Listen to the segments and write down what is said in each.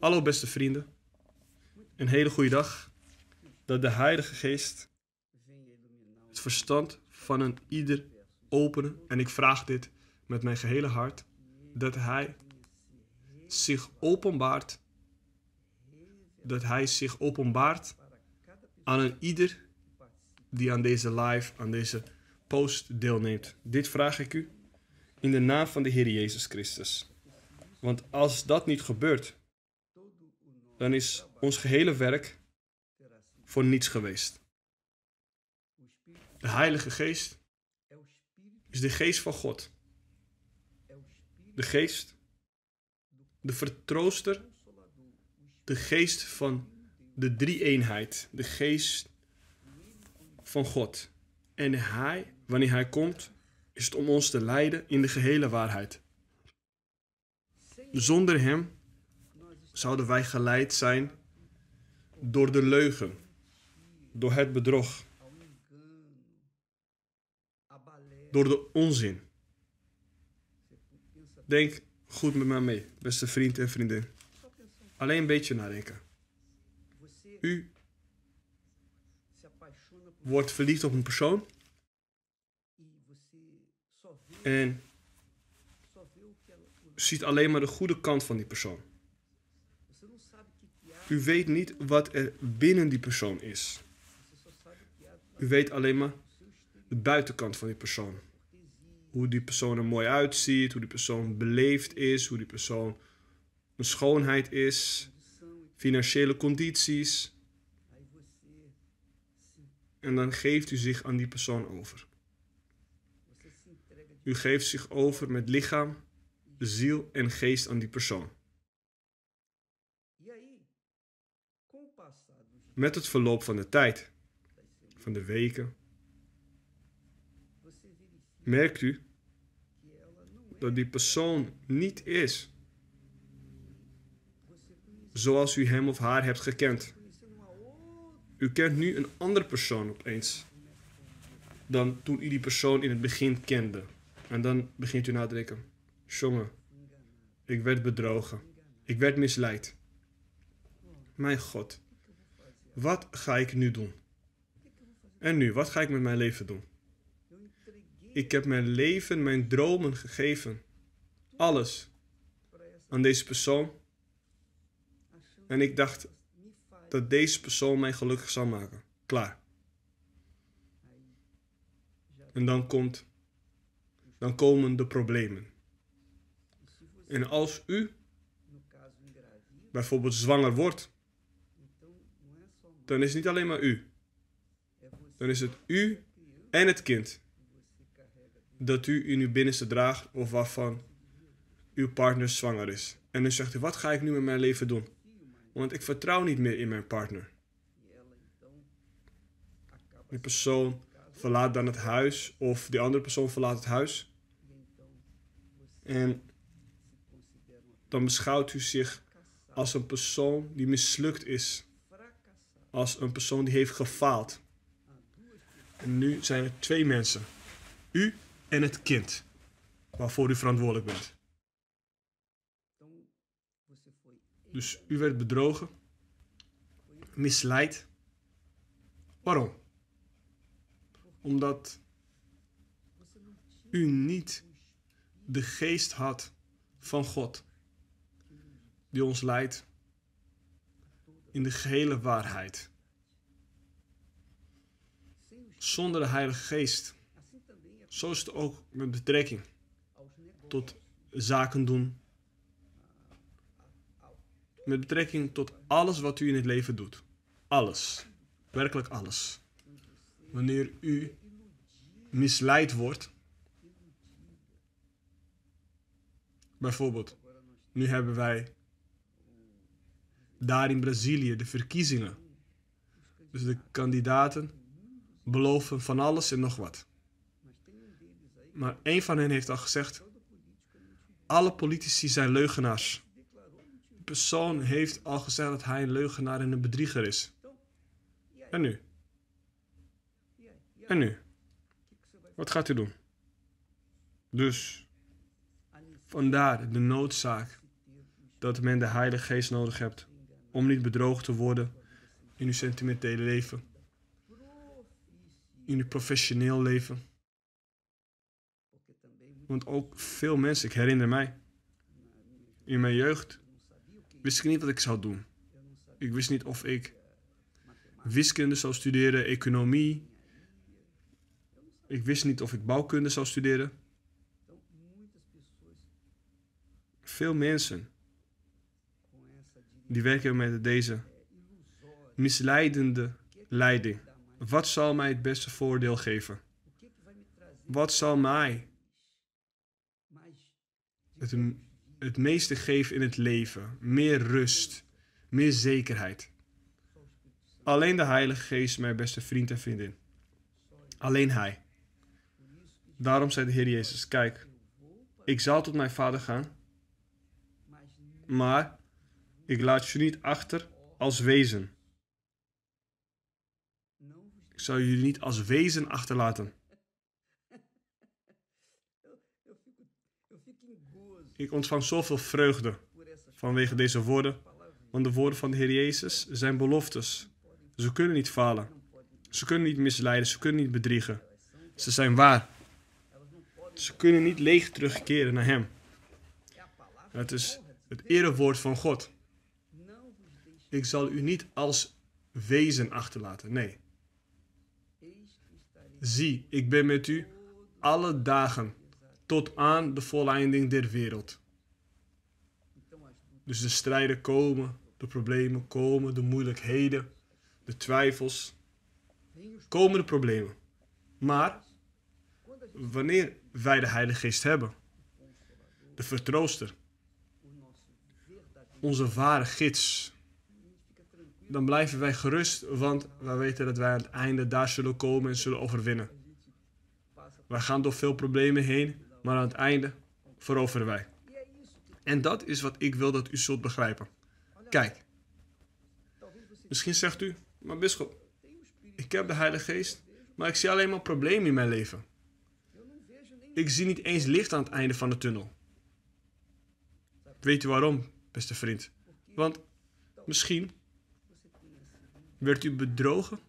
Hallo beste vrienden, een hele goede dag. Dat de Heilige Geest het verstand van een ieder openen. En ik vraag dit met mijn gehele hart. Dat Hij zich openbaart. Dat Hij zich openbaart aan een ieder die aan deze live, aan deze post deelneemt. Dit vraag ik u in de naam van de Heer Jezus Christus. Want als dat niet gebeurt, dan is ons gehele werk voor niets geweest. De Heilige Geest is de geest van God. De geest, de vertrooster, de geest van de drie-eenheid, de geest van God. En hij, wanneer hij komt, is het om ons te leiden in de gehele waarheid. Zonder hem zouden wij geleid zijn door de leugen, door het bedrog, door de onzin. Denk goed met mij mee, beste vriend en vriendin. Alleen een beetje nadenken. U wordt verliefd op een persoon en ziet alleen maar de goede kant van die persoon. U weet niet wat er binnen die persoon is. U weet alleen maar de buitenkant van die persoon. Hoe die persoon er mooi uitziet, hoe die persoon beleefd is, hoe die persoon een schoonheid is, financiële condities. En dan geeft u zich aan die persoon over. U geeft zich over met lichaam, ziel en geest aan die persoon. met het verloop van de tijd, van de weken, merkt u dat die persoon niet is zoals u hem of haar hebt gekend. U kent nu een andere persoon opeens dan toen u die persoon in het begin kende. En dan begint u na te denken: jongen, ik werd bedrogen, ik werd misleid. Mijn God, wat ga ik nu doen? En nu, wat ga ik met mijn leven doen? Ik heb mijn leven, mijn dromen gegeven. Alles aan deze persoon. En ik dacht dat deze persoon mij gelukkig zou maken. Klaar. En dan komt, dan komen de problemen. En als u bijvoorbeeld zwanger wordt, dan is het niet alleen maar u. Dan is het u en het kind dat u in uw binnenste draagt of waarvan uw partner zwanger is. En dan zegt u, wat ga ik nu met mijn leven doen? Want ik vertrouw niet meer in mijn partner. Die persoon verlaat dan het huis of die andere persoon verlaat het huis. En dan beschouwt u zich als een persoon die mislukt is als een persoon die heeft gefaald. En nu zijn er twee mensen. U en het kind. Waarvoor u verantwoordelijk bent. Dus u werd bedrogen. Misleid. Waarom? Omdat u niet de geest had van God. Die ons leidt in de gehele waarheid. Zonder de Heilige Geest. Zo is het ook met betrekking tot zaken doen. Met betrekking tot alles wat u in het leven doet. Alles. Werkelijk alles. Wanneer u misleid wordt. Bijvoorbeeld, nu hebben wij daar in Brazilië, de verkiezingen. Dus de kandidaten beloven van alles en nog wat. Maar één van hen heeft al gezegd: alle politici zijn leugenaars. De persoon heeft al gezegd dat hij een leugenaar en een bedrieger is. En nu? En nu? Wat gaat u doen? Dus vandaar de noodzaak dat men de Heilige Geest nodig hebt om niet bedroogd te worden in uw sentimentele leven, in uw professioneel leven. Want ook veel mensen, ik herinner mij, in mijn jeugd wist ik niet wat ik zou doen. Ik wist niet of ik wiskunde zou studeren, economie. Ik wist niet of ik bouwkunde zou studeren. Veel mensen die werken met deze misleidende leiding. Wat zal mij het beste voordeel geven? Wat zal mij het, het meeste geven in het leven? Meer rust, meer zekerheid. Alleen de Heilige Geest, mijn beste vriend en vriendin. Alleen Hij. Daarom zei de Heer Jezus: Kijk, ik zal tot mijn vader gaan, maar ik laat je niet achter als wezen. Ik zou jullie niet als wezen achterlaten. Ik ontvang zoveel vreugde vanwege deze woorden, want de woorden van de Heer Jezus zijn beloftes. Ze kunnen niet falen. Ze kunnen niet misleiden, ze kunnen niet bedriegen. Ze zijn waar. Ze kunnen niet leeg terugkeren naar Hem. Het is het erewoord van God ik zal u niet als wezen achterlaten. Nee. Zie, ik ben met u alle dagen tot aan de volleinding der wereld. Dus de strijden komen, de problemen komen, de moeilijkheden, de twijfels, komen de problemen. Maar wanneer wij de Heilige Geest hebben, de vertrooster, onze ware gids, dan blijven wij gerust, want wij weten dat wij aan het einde daar zullen komen en zullen overwinnen. Wij gaan door veel problemen heen, maar aan het einde veroveren wij. En dat is wat ik wil dat u zult begrijpen. Kijk, misschien zegt u, maar bisschop, ik heb de Heilige Geest, maar ik zie alleen maar problemen in mijn leven. Ik zie niet eens licht aan het einde van de tunnel. Weet u waarom, beste vriend? Want misschien werd u bedrogen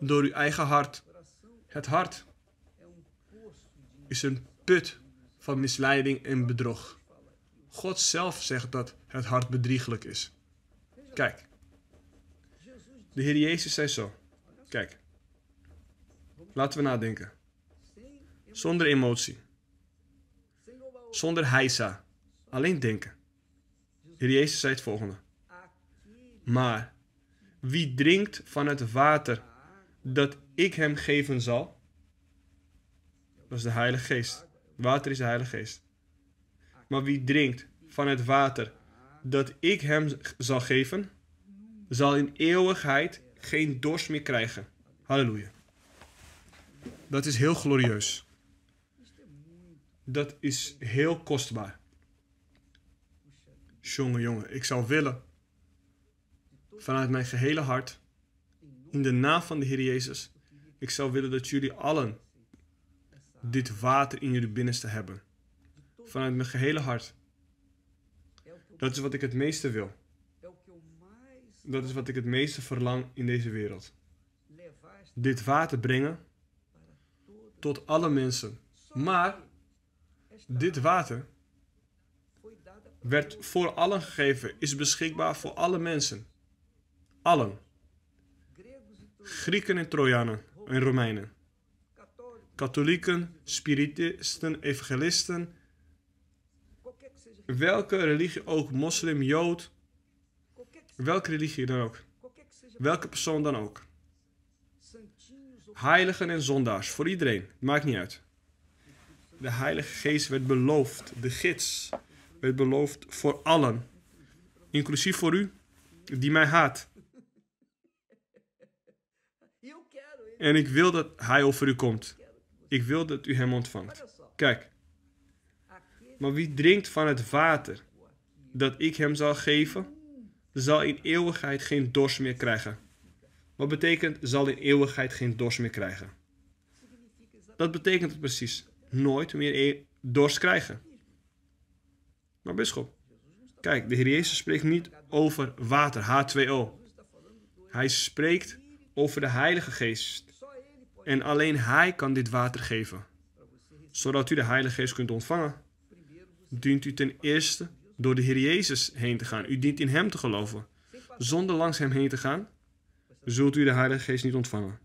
door uw eigen hart. Het hart is een put van misleiding en bedrog. God zelf zegt dat het hart bedriegelijk is. Kijk, de Heer Jezus zei zo. Kijk, laten we nadenken. Zonder emotie. Zonder heisa. Alleen denken. De Heer Jezus zei het volgende. Maar wie drinkt van het water dat ik hem geven zal, dat is de Heilige Geest. Water is de Heilige Geest. Maar wie drinkt van het water dat ik hem zal geven, zal in eeuwigheid geen dorst meer krijgen. Halleluja. Dat is heel glorieus. Dat is heel kostbaar. Jongen, jongen, ik zou willen vanuit mijn gehele hart, in de naam van de Heer Jezus, ik zou willen dat jullie allen dit water in jullie binnenste hebben. Vanuit mijn gehele hart. Dat is wat ik het meeste wil. Dat is wat ik het meeste verlang in deze wereld. Dit water brengen tot alle mensen. Maar dit water werd voor allen gegeven, is beschikbaar voor alle mensen. Allen. Grieken en Trojanen en Romeinen. Katholieken, Spiritisten, Evangelisten. Welke religie ook, moslim, jood. Welke religie dan ook. Welke persoon dan ook. Heiligen en zondaars, voor iedereen, maakt niet uit. De Heilige Geest werd beloofd, de gids werd beloofd voor allen, inclusief voor u die mij haat. En ik wil dat hij over u komt. Ik wil dat u hem ontvangt. Kijk. Maar wie drinkt van het water dat ik hem zal geven, zal in eeuwigheid geen dorst meer krijgen. Wat betekent zal in eeuwigheid geen dorst meer krijgen? Dat betekent het precies. Nooit meer e- dorst krijgen. Maar bisschop, kijk, de Heer Jezus spreekt niet over water, H2O. Hij spreekt over de Heilige Geest en alleen Hij kan dit water geven. Zodat u de Heilige Geest kunt ontvangen, dient u ten eerste door de Heer Jezus heen te gaan. U dient in Hem te geloven. Zonder langs Hem heen te gaan, zult u de Heilige Geest niet ontvangen.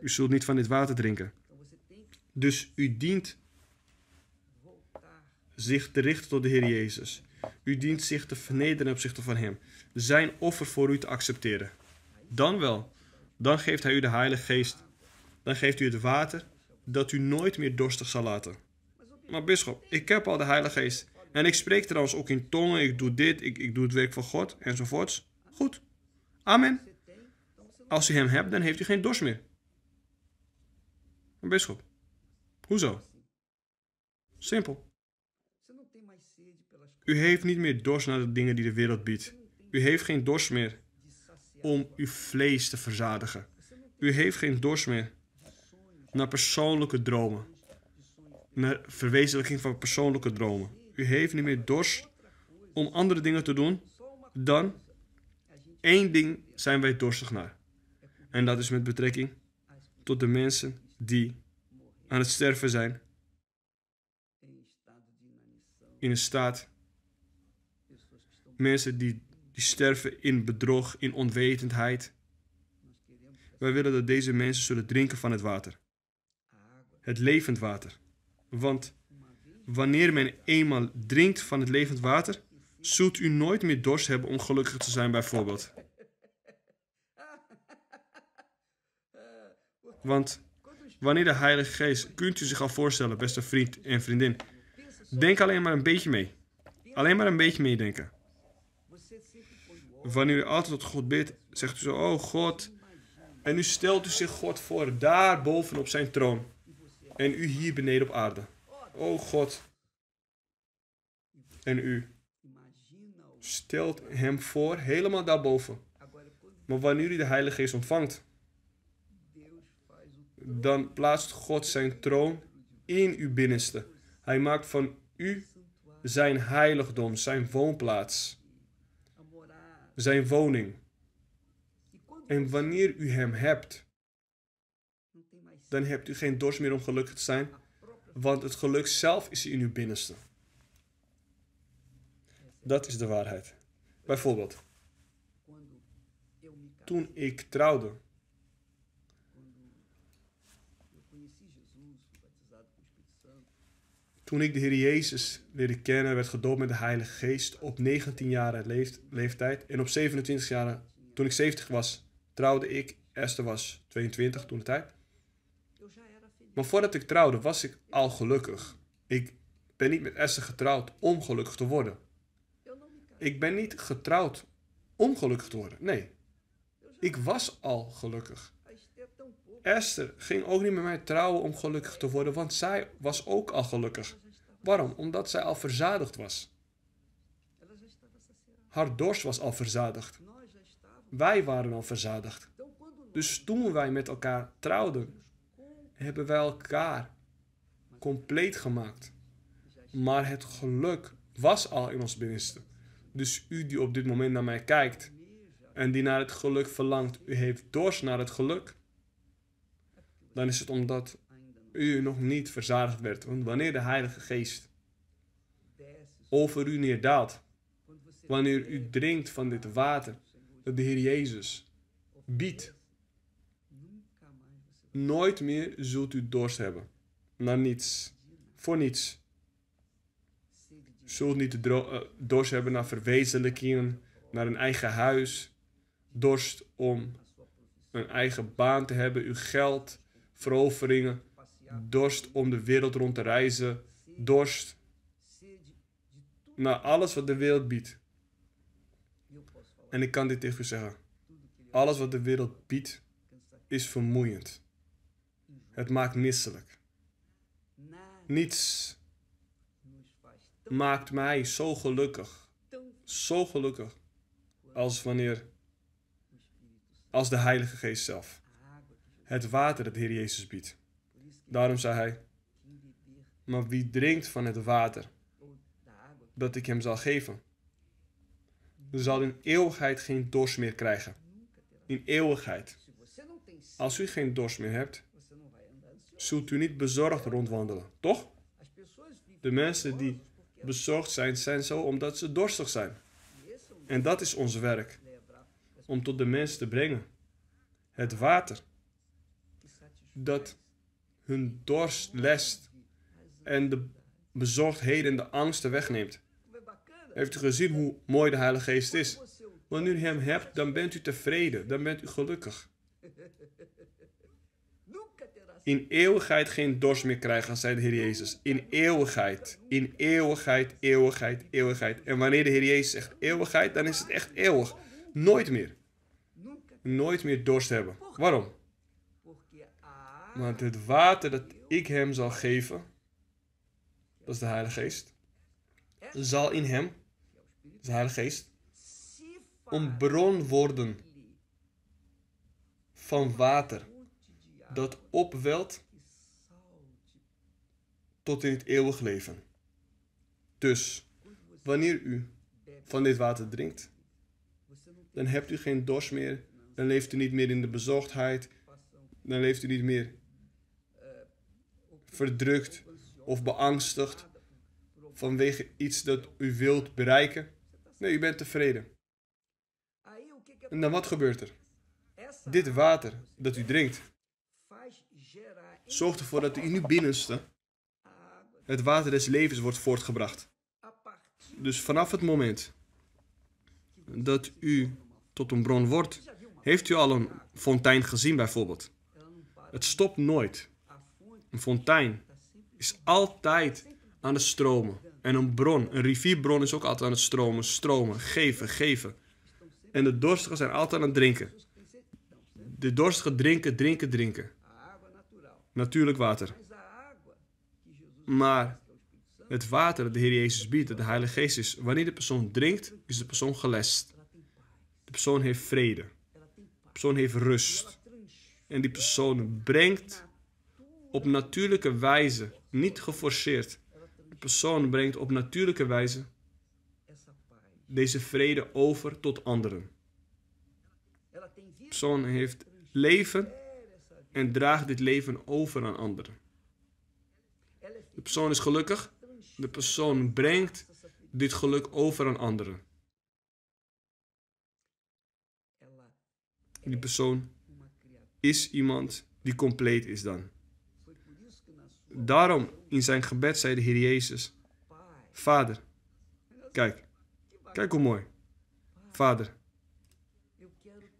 U zult niet van dit water drinken. Dus u dient zich te richten tot de Heer Jezus. U dient zich te vernederen opzichte van Hem. Zijn offer voor u te accepteren. Dan wel, dan geeft Hij u de Heilige Geest dan geeft u het water dat u nooit meer dorstig zal laten. Maar bisschop, ik heb al de Heilige Geest. En ik spreek trouwens ook in tongen, ik doe dit, ik, ik doe het werk van God, enzovoorts. Goed. Amen. Als u hem hebt, dan heeft u geen dorst meer. Een bisschop. Hoezo? Simpel. U heeft niet meer dorst naar de dingen die de wereld biedt. U heeft geen dorst meer om uw vlees te verzadigen. U heeft geen dorst meer naar persoonlijke dromen. Naar verwezenlijking van persoonlijke dromen. U heeft niet meer dorst om andere dingen te doen dan één ding zijn wij dorstig naar. En dat is met betrekking tot de mensen die aan het sterven zijn. In een staat. Mensen die, die sterven in bedrog, in onwetendheid. Wij willen dat deze mensen zullen drinken van het water het levend water. Want wanneer men eenmaal drinkt van het levend water, zult u nooit meer dorst hebben om gelukkig te zijn, bijvoorbeeld. Want wanneer de Heilige Geest, kunt u zich al voorstellen, beste vriend en vriendin, denk alleen maar een beetje mee. Alleen maar een beetje meedenken. Wanneer u altijd tot God bidt, zegt u zo, oh God. En nu stelt u zich God voor, daar bovenop zijn troon. En u hier beneden op aarde. O God. En u. Stelt hem voor helemaal daarboven. Maar wanneer u de Heilige Geest ontvangt, dan plaatst God zijn troon in uw binnenste. Hij maakt van u zijn heiligdom, zijn woonplaats, zijn woning. En wanneer u hem hebt, dan hebt u geen dorst meer om gelukkig te zijn, want het geluk zelf is in uw binnenste. Dat is de waarheid. Bijvoorbeeld, toen ik trouwde, Toen ik de Heer Jezus leerde kennen, werd gedoopt met de Heilige Geest op 19 jaar leeftijd. En op 27 jaar, toen ik 70 was, trouwde ik. Esther was 22 toen de tijd. Maar voordat ik trouwde was ik al gelukkig. Ik ben niet met Esther getrouwd om gelukkig te worden. Ik ben niet getrouwd om gelukkig te worden. Nee. Ik was al gelukkig. Esther ging ook niet met mij trouwen om gelukkig te worden, want zij was ook al gelukkig. Waarom? Omdat zij al verzadigd was. Haar dorst was al verzadigd. Wij waren al verzadigd. Dus toen wij met elkaar trouwden, hebben wij elkaar compleet gemaakt. Maar het geluk was al in ons binnenste. Dus u die op dit moment naar mij kijkt en die naar het geluk verlangt, u heeft dorst naar het geluk, dan is het omdat u nog niet verzadigd werd. Want wanneer de Heilige Geest over u neerdaalt, wanneer u drinkt van dit water dat de Heer Jezus biedt, Nooit meer zult u dorst hebben naar niets, voor niets. Zult niet eh, dorst hebben naar verwezenlijkingen, naar een eigen huis, dorst om een eigen baan te hebben, uw geld, veroveringen, dorst om de wereld rond te reizen, dorst naar alles wat de wereld biedt. En ik kan dit tegen u zeggen. Alles wat de wereld biedt, is vermoeiend. Het maakt misselijk. Niets maakt mij zo gelukkig. Zo gelukkig. Als wanneer. Als de Heilige Geest zelf. Het water dat Heer Jezus biedt. Daarom zei hij. Maar wie drinkt van het water dat ik hem zal geven, zal in eeuwigheid geen dorst meer krijgen. In eeuwigheid. Als u geen dorst meer hebt, zult u niet bezorgd rondwandelen, toch? De mensen die bezorgd zijn, zijn zo omdat ze dorstig zijn. En dat is ons werk, om tot de mensen te brengen het water dat hun dorst lest en de bezorgdheden en de angsten wegneemt. Heeft u gezien hoe mooi de Heilige Geest is? Wanneer u hem hebt, dan bent u tevreden, dan bent u gelukkig. In eeuwigheid geen dorst meer krijgen, zei de Heer Jezus. In eeuwigheid. In eeuwigheid, eeuwigheid, eeuwigheid. En wanneer de Heer Jezus zegt eeuwigheid, dan is het echt eeuwig. Nooit meer. Nooit meer dorst hebben. Waarom? Want het water dat ik hem zal geven, dat is de Heilige Geest, zal in hem, dat is de Heilige Geest, een bron worden van water dat opwelt tot in het eeuwig leven. Dus wanneer u van dit water drinkt, dan hebt u geen dorst meer, dan leeft u niet meer in de bezorgdheid, dan leeft u niet meer verdrukt of beangstigd vanwege iets dat u wilt bereiken. Nee, u bent tevreden. En dan wat gebeurt er? Dit water dat u drinkt, Zorg ervoor dat in uw binnenste het water des levens wordt voortgebracht. Dus vanaf het moment dat u tot een bron wordt, heeft u al een fontein gezien bijvoorbeeld. Het stopt nooit. Een fontein is altijd aan het stromen. En een bron, een rivierbron is ook altijd aan het stromen, stromen, geven, geven. En de dorstigen zijn altijd aan het drinken. De dorstigen drinken, drinken, drinken natuurlijk water. Maar het water dat de Heer Jezus biedt, dat de Heilige Geest is, wanneer de persoon drinkt, is de persoon gelest. De persoon heeft vrede. De persoon heeft rust. En die persoon brengt op natuurlijke wijze, niet geforceerd. De persoon brengt op natuurlijke wijze deze vrede over tot anderen. De persoon heeft leven en draag dit leven over aan anderen. De persoon is gelukkig. De persoon brengt dit geluk over aan anderen. Die persoon is iemand die compleet is dan. Daarom in zijn gebed zei de Heer Jezus: Vader, kijk, kijk hoe mooi. Vader,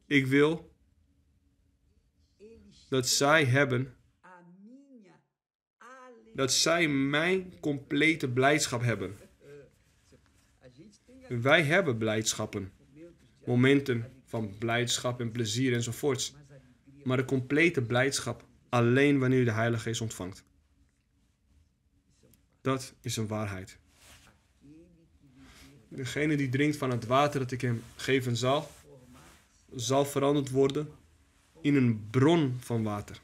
ik wil dat zij hebben. Dat zij mijn complete blijdschap hebben. Wij hebben blijdschappen. Momenten van blijdschap en plezier enzovoorts. Maar de complete blijdschap alleen wanneer u de Heilige Geest ontvangt. Dat is een waarheid. Degene die drinkt van het water dat ik hem geven zal, zal veranderd worden in een bron van water.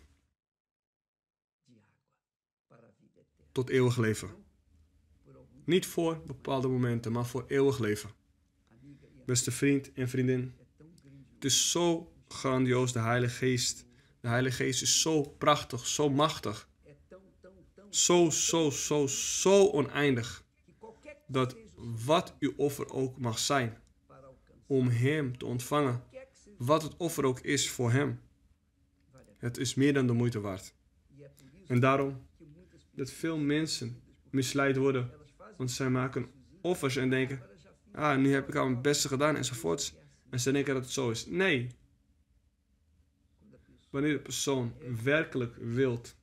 Tot eeuwig leven. Niet voor bepaalde momenten, maar voor eeuwig leven. Beste vriend en vriendin, het is zo grandioos, de Heilige Geest. De Heilige Geest is zo prachtig, zo machtig. Zo, zo, zo, zo oneindig. Dat wat uw offer ook mag zijn, om Hem te ontvangen, wat het offer ook is voor Hem. Het is meer dan de moeite waard. En daarom dat veel mensen misleid worden, want zij maken offers en denken: ah, nu heb ik al mijn beste gedaan enzovoorts. En ze denken dat het zo is. Nee. Wanneer de persoon werkelijk wilt,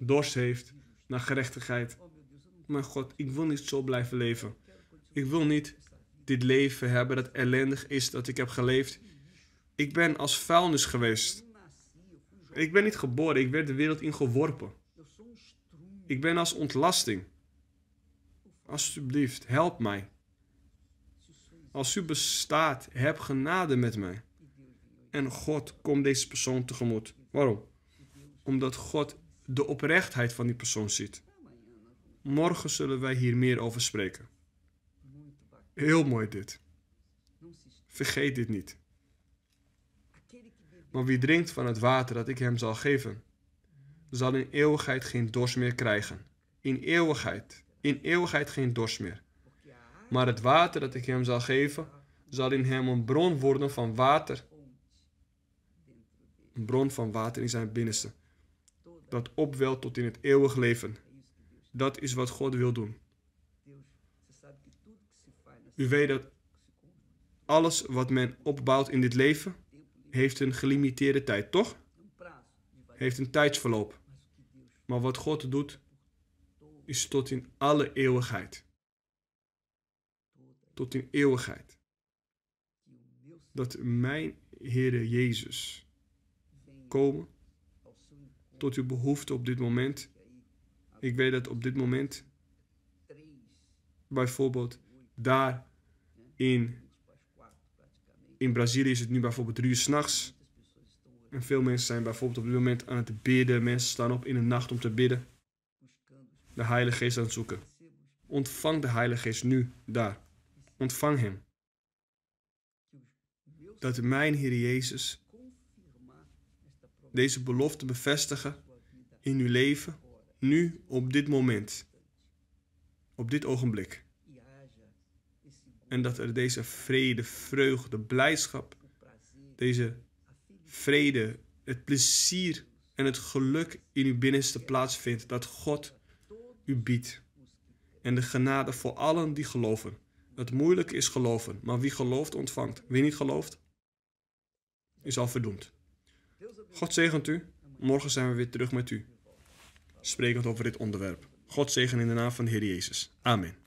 dorst heeft naar gerechtigheid. Mijn God, ik wil niet zo blijven leven. Ik wil niet dit leven hebben dat ellendig is dat ik heb geleefd. Ik ben als vuilnis geweest. Ik ben niet geboren, ik werd de wereld ingeworpen. Ik ben als ontlasting. Alsjeblieft, help mij. Als u bestaat, heb genade met mij. En God komt deze persoon tegemoet. Waarom? Omdat God de oprechtheid van die persoon ziet. Morgen zullen wij hier meer over spreken. Heel mooi dit. Vergeet dit niet. Maar wie drinkt van het water dat ik hem zal geven, zal in eeuwigheid geen dorst meer krijgen. In eeuwigheid, in eeuwigheid geen dorst meer. Maar het water dat ik hem zal geven, zal in hem een bron worden van water. Een bron van water in zijn binnenste. Dat opwelt tot in het eeuwig leven. Dat is wat God wil doen. U weet dat alles wat men opbouwt in dit leven, heeft een gelimiteerde tijd, toch? Heeft een tijdsverloop. Maar wat God doet, is tot in alle eeuwigheid. Tot in eeuwigheid. Dat mijn Heere Jezus komen tot uw behoefte op dit moment. Ik weet dat op dit moment, bijvoorbeeld daar in in Brazilië is het nu bijvoorbeeld drie uur s'nachts. En veel mensen zijn bijvoorbeeld op dit moment aan het bidden. Mensen staan op in de nacht om te bidden. De Heilige Geest aan het zoeken. Ontvang de Heilige Geest nu, daar. Ontvang Hem. Dat mijn Heer Jezus deze belofte bevestigen in uw leven, nu, op dit moment, op dit ogenblik. En dat er deze vrede, vreugde, blijdschap, deze vrede, het plezier en het geluk in uw binnenste plaatsvindt dat God u biedt. En de genade voor allen die geloven. Het moeilijk is geloven, maar wie gelooft ontvangt. Wie niet gelooft, is al verdoemd. God zegent u. Morgen zijn we weer terug met u. Sprekend over dit onderwerp. God zegen in de naam van de Heer Jezus. Amen.